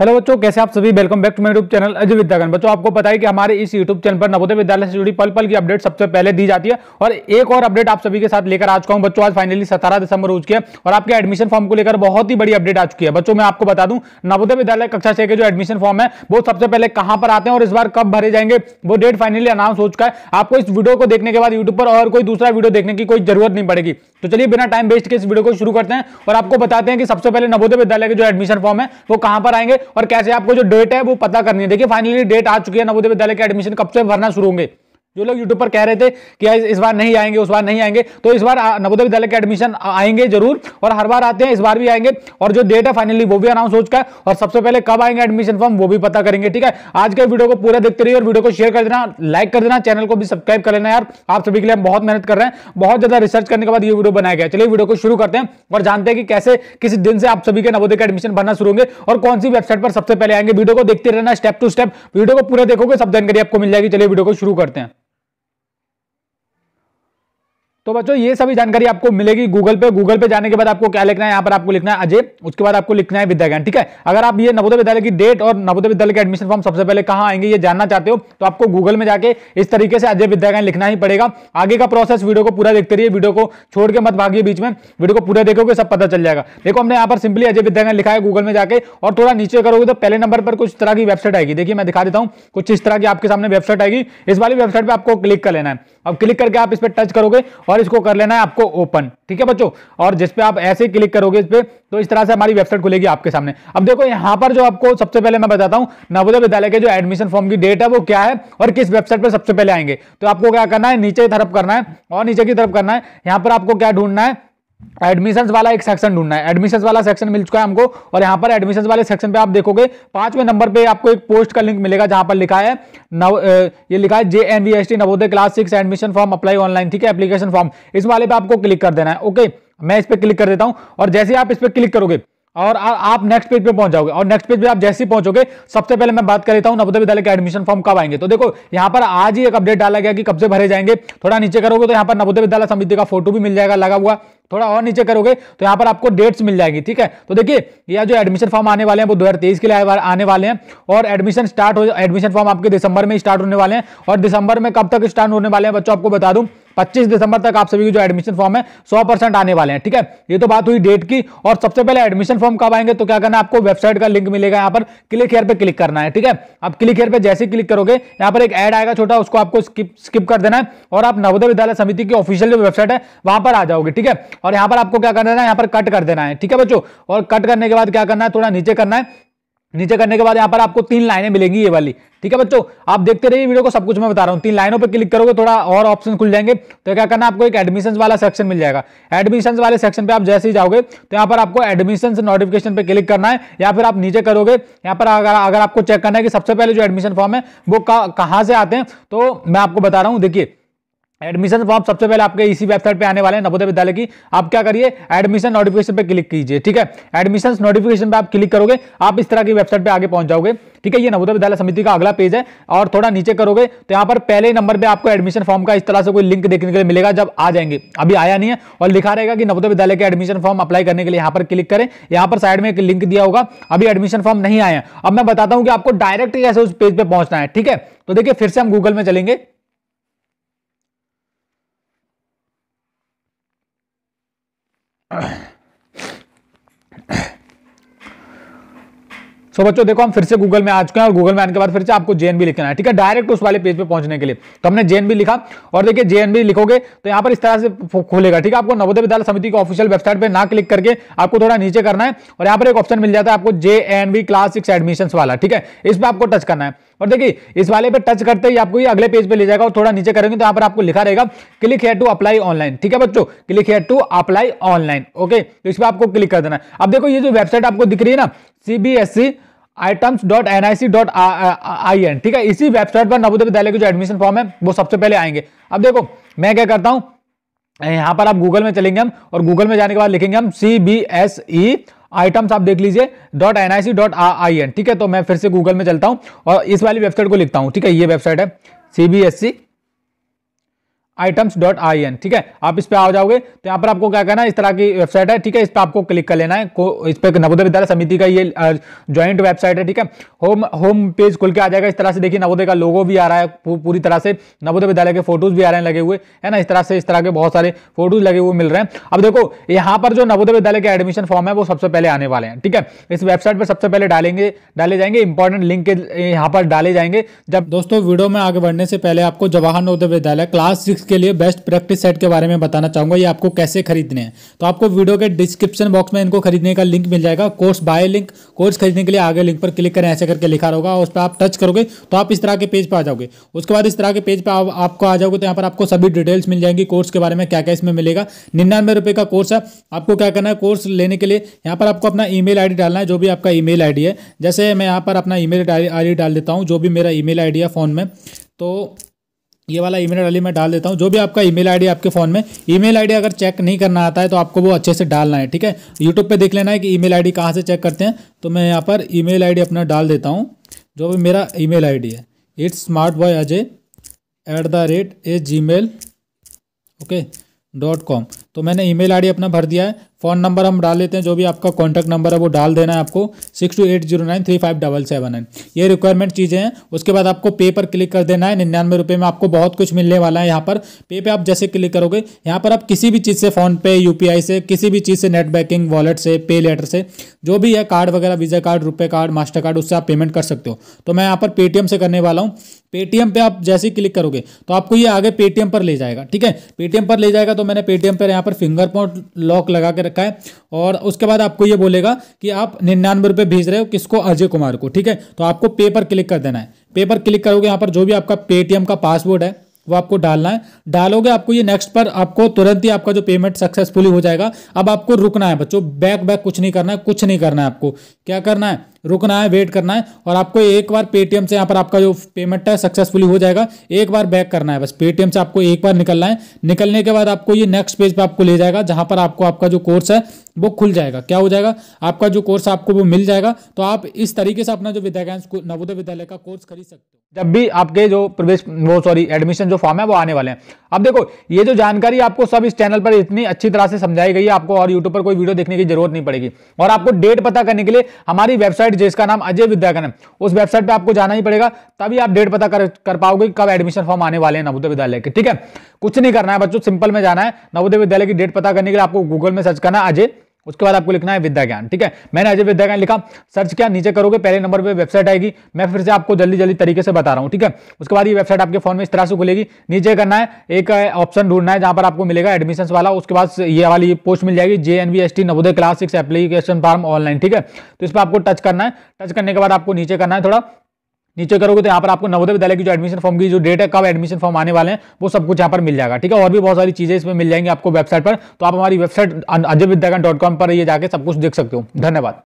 hello बच्चों कैसे आप सभी welcome back to my YouTube channel Ajay Vidyagan बच्चों आपको पता है कि हमारे इस यूट्यूब चैनल पर नवोदय विद्यालय से जुड़ी पल पल की अपडेट सबसे पहले दी जाती है और एक और अपडेट आप सभी के साथ लेकर आ चुका हूं बच्चों आज फाइनली सतारह दिसंबर हो चुकी है और आपके एडमिशन फॉर्म को लेकर बहुत ही बड़ी अपडेट आ चुकी है बच्चों मैं आपको बता दूँ नवोदय विद्यालय कक्षा छह के जो एडमिशन फॉर्म है वो सबसे पहले कहां पर आते हैं और इस बार कब भरे जाएंगे वो डेट फाइनली अनाउंस हो चुका है आपको इस वीडियो को देखने के बाद यूट्यूब पर और कोई दूसरा वीडियो देखने की कोई जरूरत नहीं पड़ेगी तो चलिए बिना टाइम वेस्ट के इस वीडियो को शुरू करते हैं और आपको बताते हैं कि सबसे पहले नवोदय विद्यालय के जो एडमिशन फॉर्म है वो कहां पर आएंगे और कैसे आपको जो डेट है वो पता करनी है देखिए फाइनली डेट आ चुकी है नवोदय विद्यालय के एडमिशन कब से भरना शुरू होंगे जो लोग यूट्यूब पर कह रहे थे कि इस बार नहीं आएंगे उस बार नहीं आएंगे तो इस बार नवोदय विद्यालय के एडमिशन आएंगे जरूर और हर बार आते हैं इस बार भी आएंगे और जो डेट है फाइनली वो भी अनाउंस हो चुका है और सबसे पहले कब आएंगे एडमिशन फॉर्म वो भी पता करेंगे ठीक है आज के वीडियो को पूरा देखते रहिए और वीडियो को शेयर कर देना लाइक कर देना चैनल को भी सब्सक्राइब कर लेना यार आप सभी के लिए हम बहुत मेहनत कर रहे हैं बहुत ज्यादा रिसर्च करने के बाद ये वीडियो बनाया गया चलिए वीडियो को शुरू करते हैं और जानते हैं कि कैसे किस दिन से आप सभी के नवोदय का एडमिशन बनना शुरू होंगे और कौन सी वेबसाइट पर सबसे पहले आएंगे वीडियो को देखते रहना स्टेप टू स्टेप वीडियो को पूरा देखोगे सब जानकारी आपको मिल जाएगी चलिए वीडियो को शुरू करते हैं तो बच्चों ये सभी जानकारी आपको मिलेगी गूगल पे गूगल पे जाने के बाद आपको क्या लिखना है यहाँ पर आपको लिखना है अजय उसके बाद आपको लिखना है विद्याज्ञान ठीक है अगर आप ये नवोदय विद्यालय की डेट और नवोदय विद्यालय के एडमिशन फॉर्म सबसे पहले कहाँ आएंगे ये जानना चाहते हो तो आपको गूगल में जाके इस तरीके से अजय विद्याज्ञान लिखना ही पड़ेगा आगे का प्रोसेस वीडियो को पूरा देखते रहिए वीडियो को छोड़ के मत भागिए बीच में वीडियो को पूरा देखोगे सब पता चल जाएगा देखो हमने यहाँ पर सिंपली अजय विद्याज्ञान लिखा है गूगल में जाके और थोड़ा नीचे करोगे तो पहले नंबर पर कुछ तरह की वेबसाइट आएगी देखिए मैं दिखा देता हूँ कुछ इस तरह की आपके सामने वेबसाइट आएगी इस वाली वेबसाइट पर आपको क्लिक कर लेना है अब क्लिक करके आप इस पर टच करोगे और और इसको कर लेना है आपको ओपन ठीक है बच्चों और जिस पे आप ऐसे क्लिक करोगे इस पे तो इस तरह से हमारी वेबसाइट खुलेगी आपके सामने अब देखो यहां पर जो आपको सबसे पहले मैं बताता हूं नवोदय विद्यालय के जो एडमिशन फॉर्म की डेट है वो क्या है और किस वेबसाइट पर सबसे पहले आएंगे तो आपको क्या करना है नीचे की तरफ करना है और नीचे की तरफ करना है यहां पर आपको क्या ढूंढना है एडमिशंस वाला एक सेक्शन ढूंढना है एडमिशंस वाला सेक्शन मिल चुका है हमको और यहाँ पर एडमिशंस वाले सेक्शन पे आप देखोगे पांचवें नंबर पे आपको एक पोस्ट का लिंक मिलेगा जहां पर लिखा है नव ये लिखा है J N V S T Navodaya class six admission form apply online ठीक है एप्लीकेशन फॉर्म इस वाले पे आपको क्लिक कर देना है ओके मैं इस पर क्लिक कर देता हूँ और जैसे आप इस पर क्लिक करोगे और आ, आप नेक्स्ट पेज पे पहुंच जाओगे और नेक्स्ट पेज पे आप जैसे ही पहुंचोगे सबसे पहले मैं बात कर लेता हूं नवोदय विद्यालय के एडमिशन फॉर्म कब आएंगे तो देखो यहां पर आज ही एक अपडेट डाला गया कि कब से भरे जाएंगे थोड़ा नीचे करोगे तो यहां पर नवोदय विद्यालय समिति का फोटो भी मिल जाएगा लगा हुआ थोड़ा और नीचे करोगे तो यहाँ पर आपको डेट्स मिल जाएगी ठीक है तो देखिए यह जो एडमिशन फॉर्म आने वाले हैं वो 2023 के लिए आने वाले हैं और एडमिशन स्टार्ट हो एडमिशन फॉर्म आपके दिसंबर में स्टार्ट होने वाले हैं और दिसंबर में कब तक स्टार्ट होने वाले हैं बच्चों आपको बता दूँ पच्चीस दिसंबर तक आप सभी की जो एडमिशन फॉर्म है सौ परसेंट आने वाले हैं ठीक है ये तो बात हुई डेट की और सबसे पहले एडमिशन फॉर्म कब आएंगे तो क्या करना है आपको वेबसाइट का लिंक मिलेगा यहाँ पर क्लिक हेयर पर क्लिक करना है ठीक है आप क्लिक हेयर पर जैसे क्लिक करोगे यहाँ पर एक एड आएगा छोटा उसको आपको स्किप स्किप कर देना है और आप नवोदय विद्यालय समिति की ऑफिशियल जो वेबसाइट है वहां पर आ जाओगे ठीक है और यहाँ पर आपको क्या करना है यहाँ पर कट कर देना है ठीक है बच्चों और कट करने के बाद क्या करना है थोड़ा नीचे करना है नीचे करने के बाद यहाँ पर आपको तीन लाइनें मिलेंगी ये वाली ठीक है बच्चों आप देखते रहिए वीडियो को सब कुछ मैं बता रहा हूँ तीन लाइनों पर क्लिक करोगे थोड़ा और ऑप्शन खुल जाएंगे तो क्या करना आपको एक एडमिशन वाला सेक्शन मिल जाएगा एडमिशन वाले सेक्शन पे आप जैसे ही जाओगे तो यहाँ पर आपको एडमिशन नोटिफिकेशन पे क्लिक करना है या फिर आप नीचे करोगे यहाँ पर अगर अगर आपको चेक करना है कि सबसे पहले जो एडमिशन फॉर्म है वो कहाँ से आते हैं तो मैं आपको बता रहा हूँ देखिए एडमिशन फॉर्म सबसे पहले आपके इसी वेबसाइट पे आने वाले हैं नवोदय विद्यालय की आप क्या करिए एडमिशन नोटिफिकेशन पे क्लिक कीजिए ठीक है एडमिशन नोटिफिकेशन पे आप क्लिक करोगे आप इस तरह की वेबसाइट पे आगे पहुंच जाओगे ठीक है ये नवोदय विद्यालय समिति का अगला पेज है और थोड़ा नीचे करोगे तो यहाँ पर पहले नंबर पर आपको एडमिशन फॉर्म का इस तरह से कोई लिंक देखने के लिए मिलेगा जब आ जाएंगे अभी आया नहीं है और लिखा रहेगा कि नवोदय विद्यालय के एडमिशन फॉर्म अप्लाई करने के लिए यहाँ पर क्लिक करें यहाँ पर साइड में एक लिंक दिया होगा अभी एडमिशन फॉर्म नहीं आया अब मैं बताता हूँ कि आपको डायरेक्ट कैसे उस पेज पर पहुंचना है ठीक है तो देखिए फिर से हम गूगल में चलेंगे सो बच्चों देखो हम फिर से गूगल में आ चुके हैं और गूगल में आने के बाद फिर से आपको जेएनबी लिखना है ठीक है डायरेक्ट उस वाले पेज पे पहुंचने के लिए तो हमने जेएनबी लिखा और देखिए जेएनबी लिखोगे तो यहाँ पर इस तरह से खोलेगा ठीक है आपको नवोदय विद्यालय समिति की ऑफिशियल वेबसाइट पर ना क्लिक करके आपको थोड़ा नीचे करना है और यहाँ पर एक ऑप्शन मिल जाता है आपको जेएनबी क्लास सिक्स एडमिशन वाला ठीक है इस पर आपको टच करना है और देखिए इस वाले पे टच करते ही आपको ये अगले पेज पे ले जाएगा और थोड़ा नीचे करेंगे तो यहाँ पर आपको लिखा रहेगा click here to apply online ठीक है बच्चों click here to apply online okay तो इस पर आपको क्लिक कर देना अब देखो ये जो वेबसाइट आपको दिख रही है ना CBSE items dot N I C dot I N ठीक है इसी वेबसाइट पर नवोदय विद्यालय के जो एडमिशन फॉर्म है वो सबसे पहले आएंगे अब देखो मैं क्या करता हूँ यहाँ पर आप गूगल में चलेंगे हम और गूगल में जाने के बाद लिखेंगे हम C B S E items आप देख लीजिए dot N I C dot I N ठीक है तो मैं फिर से गूगल में चलता हूँ और इस वाली वेबसाइट को लिखता हूँ ठीक है ये वेबसाइट है C B S C items dot I N ठीक है आप इस पर आ जाओगे तो यहाँ पर आपको क्या करना है इस तरह की वेबसाइट है ठीक है इस पर आपको क्लिक कर लेना है को इस पर नवोदय विद्यालय समिति का ये ज्वाइंट वेबसाइट है ठीक है होम होम पेज खुल के आ जाएगा इस तरह से देखिए नवोदय का लोगो भी आ रहा है पू, पूरी तरह से नवोदय विद्यालय के फोटोज भी आ रहे हैं लगे हुए है ना इस तरह से इस तरह के बहुत सारे फोटोज लगे हुए मिल रहे हैं अब देखो यहाँ पर जो नवोदय विद्यालय के एडमिशन फॉर्म है वो सबसे पहले आने वाले हैं ठीक है इस वेबसाइट पर सबसे पहले डालेंगे डाले जाएंगे इंपॉर्टेंट लिंक के यहाँ पर डाले जाएंगे जब दोस्तों वीडियो में आगे बढ़ने से पहले आपको जवाहर नवोदय विद्यालय क्लास सिक्स के लिए बेस्ट प्रैक्टिस सेट के बारे में बताना चाहूंगा ये आपको कैसे खरीदने हैं तो आपको वीडियो के डिस्क्रिप्शन बॉक्स में इनको खरीदने का लिंक मिल जाएगा कोर्स बाय लिंक कोर्स खरीदने के लिए आगे लिंक पर क्लिक करें ऐसे करके लिखा होगा उस पर आप टच करोगे तो आप इस तरह के पेज पर आ जाओगे उसके बाद इस तरह के पेज पर आपको आ जाओगे तो यहाँ पर आपको सभी डिटेल्स मिल जाएंगी कोर्स के बारे में क्या क्या इसमें मिलेगा निन्यानवे रुपये का कोर्स है आपको क्या करना है कोर्स लेने के लिए यहाँ पर आपको अपना ई मेल डालना है जो भी आपका ई मेल है जैसे मैं यहाँ पर अपना ई मेल डाल देता हूँ जो भी मेरा ई मेल है फ़ोन में तो ये वाला ईमेल आईडी मैं डाल देता हूँ जो भी आपका ईमेल आईडी आपके फ़ोन में ईमेल आईडी अगर चेक नहीं करना आता है तो आपको वो अच्छे से डालना है ठीक है यूट्यूब पे देख लेना है कि ईमेल आईडी कहाँ से चेक करते हैं तो मैं यहाँ पर ईमेल आईडी अपना डाल देता हूँ जो भी मेरा ईमेल आईडी है it's smart boy Ajay at the rate a G mail okay dot com तो मैंने ईमेल आईडी अपना भर दिया है फ़ोन नंबर हम डाल लेते हैं जो भी आपका कॉन्टैक्ट नंबर है वो डाल देना है आपको six two eight zero nine three five double seven है ये रिक्वायरमेंट चीज़ें हैं उसके बाद आपको पे पर क्लिक कर देना है निन्यानवे रुपये में आपको बहुत कुछ मिलने वाला है यहाँ पर पे पे आप जैसे क्लिक करोगे यहाँ पर आप किसी भी चीज़ से फ़ोनपे यू से किसी भी चीज़ से नेट बैंकिंग वॉलेट से पे लेटर से जो भी है कार्ड वगैरह Visa card RuPay card Mastercard उससे आप पेमेंट कर सकते हो तो मैं यहाँ पर पेटीएम से करने वाला हूँ पेटीएम पे आप जैसे ही क्लिक करोगे तो आपको ये आगे पेटीएम पर ले जाएगा ठीक है पेटीएम पर ले जाएगा तो मैंने पेटीएम पर यहाँ पर फिंगर लॉक लगा के रखा है और उसके बाद आपको ये बोलेगा कि आप निन्यानवे रुपये भेज रहे हो किसको अजय कुमार को ठीक है तो आपको पेपर क्लिक कर देना है पेपर क्लिक करोगे यहाँ पर जो भी आपका पेटीएम का पासवर्ड है वो आपको डालना है डालोगे आपको ये नेक्स्ट पर आपको तुरंत ही आपका जो पेमेंट सक्सेसफुली हो जाएगा अब आपको रुकना है बच्चों बैक बैक कुछ नहीं करना है कुछ नहीं करना है आपको क्या करना है रुकना है वेट करना है और आपको एक बार पेटीएम से यहाँ पर आपका जो पेमेंट है सक्सेसफुली हो जाएगा एक बार बैक करना है बस पेटीएम से आपको एक बार निकलना है निकलने के बाद आपको ये नेक्स्ट पेज पर आपको ले जाएगा जहाँ पर आपको आपका जो कोर्स है वो खुल जाएगा क्या हो जाएगा आपका जो कोर्स आपको वो मिल जाएगा तो आप इस तरीके से अपना जो विद्यागैंस नवोदय तो विद्यालय का कोर्स खरीद सकते हो जब भी आपके जो प्रवेश वो सॉरी एडमिशन जो फॉर्म है वो आने वाले हैं अब देखो ये जो जानकारी आपको सब इस चैनल पर इतनी अच्छी तरह से समझाई गई है आपको और यूट्यूब पर कोई वीडियो देखने की जरूरत नहीं पड़ेगी और आपको डेट पता करने के लिए हमारी वेबसाइट जिसका नाम अजय विद्यागन है उस वेबसाइट पर आपको जाना ही पड़ेगा तभी आप डेट पता कर, कर पाओगे कब एडमिशन फॉर्म आने वाले हैं नवोदय विद्यालय के ठीक है कुछ नहीं करना है बच्चों सिंपल में जाना है नवोदय विद्यालय की डेट पता करने के लिए आपको गूगल में सर्च करना है अजय उसके बाद आपको लिखना है विद्या ज्ञान ठीक है मैंने अजय विद्या ज्ञान लिखा सर्च किया नीचे करोगे पहले नंबर पे वेबसाइट आएगी मैं फिर से आपको जल्दी जल्दी तरीके से बता रहा हूँ ठीक है उसके बाद ये वेबसाइट आपके फोन में इस तरह से खुलेगी नीचे करना है एक ऑप्शन ढूंढना है जहां पर आपको मिलेगा एडमिशन वाला उसके बाद ये वाली पोस्ट मिल जाएगी J N S T Navodaya class six application form online ठीक है तो इस पर आपको टच करना है टच करने के बाद आपको नीचे करना है थोड़ा नीचे करोगे तो यहाँ पर आपको नवोदय विद्यालय की जो एडमिशन फॉर्म की जो डेट है कब एडमिशन फॉर्म आने वाले हैं वो सब कुछ यहाँ पर मिल जाएगा ठीक है और भी बहुत सारी चीजें इसमें मिल जाएंगी आपको वेबसाइट पर तो आप हमारी वेबसाइट अजय पर ये जाकर सब कुछ देख सकते हो धन्यवाद